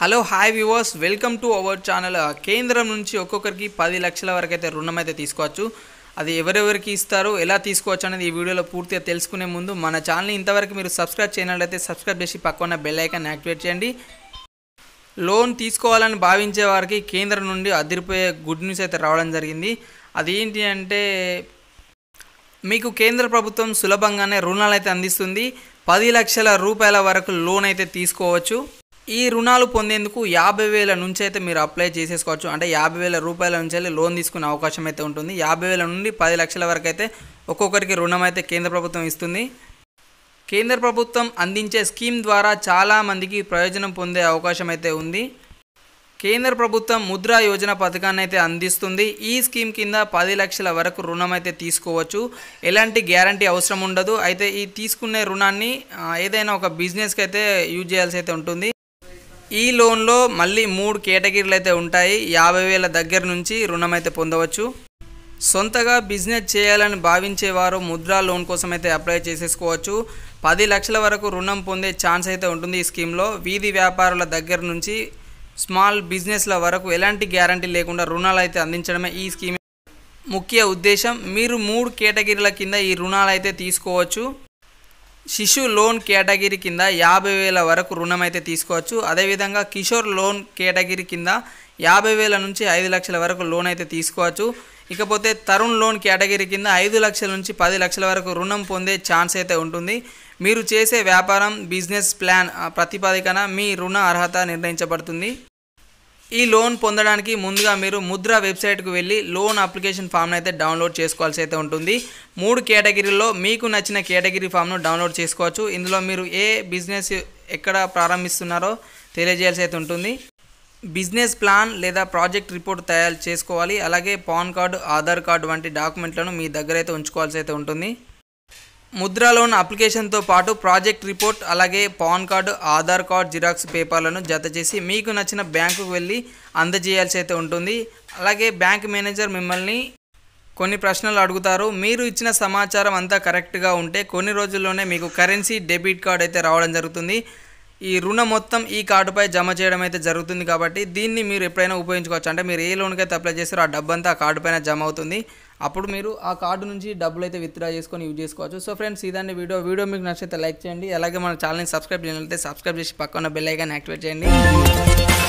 hello hi viewers welcome to our channel కేంద్రం నుంచి ఒక్కొక్కరికి పది లక్షల వరకు అయితే రుణం అయితే తీసుకోవచ్చు అది ఎవరెవరికి ఇస్తారో ఎలా తీసుకోవచ్చు అనేది ఈ వీడియోలో పూర్తిగా తెలుసుకునే ముందు మన ఛానల్ని ఇంతవరకు మీరు సబ్స్క్రైబ్ చేయనట్లయితే సబ్స్క్రైబ్ చేసి పక్కన బెల్ ఐకాన్ యాక్టివేట్ చేయండి లోన్ తీసుకోవాలని భావించే వారికి కేంద్రం నుండి అదిరిపోయే గుడ్ న్యూస్ అయితే రావడం జరిగింది అది ఏంటి అంటే మీకు కేంద్ర ప్రభుత్వం సులభంగానే రుణాలు అయితే అందిస్తుంది పది లక్షల రూపాయల వరకు లోన్ అయితే తీసుకోవచ్చు ఈ రుణాలు పొందేందుకు యాభై వేల నుంచి అయితే మీరు అప్లై చేసేసుకోవచ్చు అంటే యాభై వేల రూపాయల నుంచి అయితే లోన్ తీసుకునే అవకాశం అయితే ఉంటుంది యాభై వేల నుండి పది లక్షల వరకు అయితే ఒక్కొక్కరికి రుణం అయితే కేంద్ర ప్రభుత్వం ఇస్తుంది కేంద్ర ప్రభుత్వం అందించే స్కీమ్ ద్వారా చాలామందికి ప్రయోజనం పొందే అవకాశం అయితే ఉంది కేంద్ర ప్రభుత్వం ముద్రా యోజన పథకాన్ని అయితే అందిస్తుంది ఈ స్కీమ్ కింద పది లక్షల వరకు రుణం అయితే తీసుకోవచ్చు ఎలాంటి గ్యారంటీ అవసరం ఉండదు అయితే ఈ తీసుకునే రుణాన్ని ఏదైనా ఒక బిజినెస్కి అయితే యూజ్ చేయాల్సి అయితే ఉంటుంది ఈ లోన్లో మళ్ళీ మూడు కేటగిరీలు అయితే ఉంటాయి యాభై వేల దగ్గర నుంచి రుణం అయితే పొందవచ్చు సొంతగా బిజినెస్ చేయాలని భావించేవారు ముద్రా లోన్ కోసం అయితే అప్లై చేసేసుకోవచ్చు పది లక్షల వరకు రుణం పొందే ఛాన్స్ అయితే ఉంటుంది ఈ స్కీమ్లో వీధి వ్యాపారుల దగ్గర నుంచి స్మాల్ బిజినెస్ల వరకు ఎలాంటి గ్యారంటీ లేకుండా రుణాలు అయితే అందించడమే ఈ స్కీమ్ ముఖ్య ఉద్దేశం మీరు మూడు కేటగిరీల కింద ఈ రుణాలు అయితే తీసుకోవచ్చు శిశు లోన్ కేటగిరీ కింద యాభై వేల వరకు రుణం అయితే తీసుకోవచ్చు అదేవిధంగా కిషోర్ లోన్ కేటగిరీ కింద యాభై వేల నుంచి ఐదు లక్షల వరకు లోన్ అయితే తీసుకోవచ్చు ఇకపోతే తరుణ్ లోన్ కేటగిరీ కింద ఐదు లక్షల నుంచి పది లక్షల వరకు రుణం పొందే ఛాన్స్ అయితే ఉంటుంది మీరు చేసే వ్యాపారం బిజినెస్ ప్లాన్ ప్రతిపాదికన మీ రుణ అర్హత నిర్ణయించబడుతుంది ఈ లోన్ పొందడానికి ముందుగా మీరు ముద్ర వెబ్సైట్కు వెళ్ళి లోన్ అప్లికేషన్ ఫామ్ను అయితే డౌన్లోడ్ చేసుకోవాల్సి అయితే ఉంటుంది మూడు కేటగిరీలో మీకు నచ్చిన కేటగిరీ ఫామ్ను డౌన్లోడ్ చేసుకోవచ్చు ఇందులో మీరు ఏ బిజినెస్ ఎక్కడ ప్రారంభిస్తున్నారో తెలియజేయాల్సి అయితే ఉంటుంది బిజినెస్ ప్లాన్ లేదా ప్రాజెక్ట్ రిపోర్ట్ తయారు చేసుకోవాలి అలాగే పాన్ కార్డు ఆధార్ కార్డు వంటి డాక్యుమెంట్లను మీ దగ్గర అయితే ఉంచుకోవాల్సి అయితే ఉంటుంది ముద్రా లోన్ అప్లికేషన్తో పాటు ప్రాజెక్ట్ రిపోర్ట్ అలాగే PAN card Aadhaar card xerox పేపర్లను జత చేసి మీకు నచ్చిన బ్యాంకుకు వెళ్ళి అందజేయాల్సి అయితే ఉంటుంది అలాగే బ్యాంక్ మేనేజర్ మిమ్మల్ని కొన్ని ప్రశ్నలు అడుగుతారు మీరు ఇచ్చిన సమాచారం అంతా కరెక్ట్గా ఉంటే కొన్ని రోజుల్లోనే మీకు కరెన్సీ డెబిట్ కార్డ్ అయితే రావడం జరుగుతుంది ఈ రుణం మొత్తం ఈ కార్డుపై జమ చేయడం అయితే జరుగుతుంది కాబట్టి దీన్ని మీరు ఎప్పుడైనా ఉపయోగించుకోవచ్చు అంటే మీరు ఏ లోన్కి అయితే అప్లై చేస్తారో ఆ డబ్బంతా ఆ కార్డు పైన జమ అవుతుంది అప్పుడు మీరు ఆ కార్డు నుంచి డబ్బులు అయితే విత్డ్రా చేసుకొని యూజ్ చేసుకోవచ్చు సో ఫ్రెండ్స్ ఇదాన్ని వీడియో వీడియో మీకు నచ్చితే లైక్ చేయండి అలాగే మన ఛానల్ని సబ్స్క్రైబ్ చేయాలంటే సబ్స్క్రైబ్ చేసి పక్కన బెల్ ఐకాన్ యాక్టివేట్ చేయండి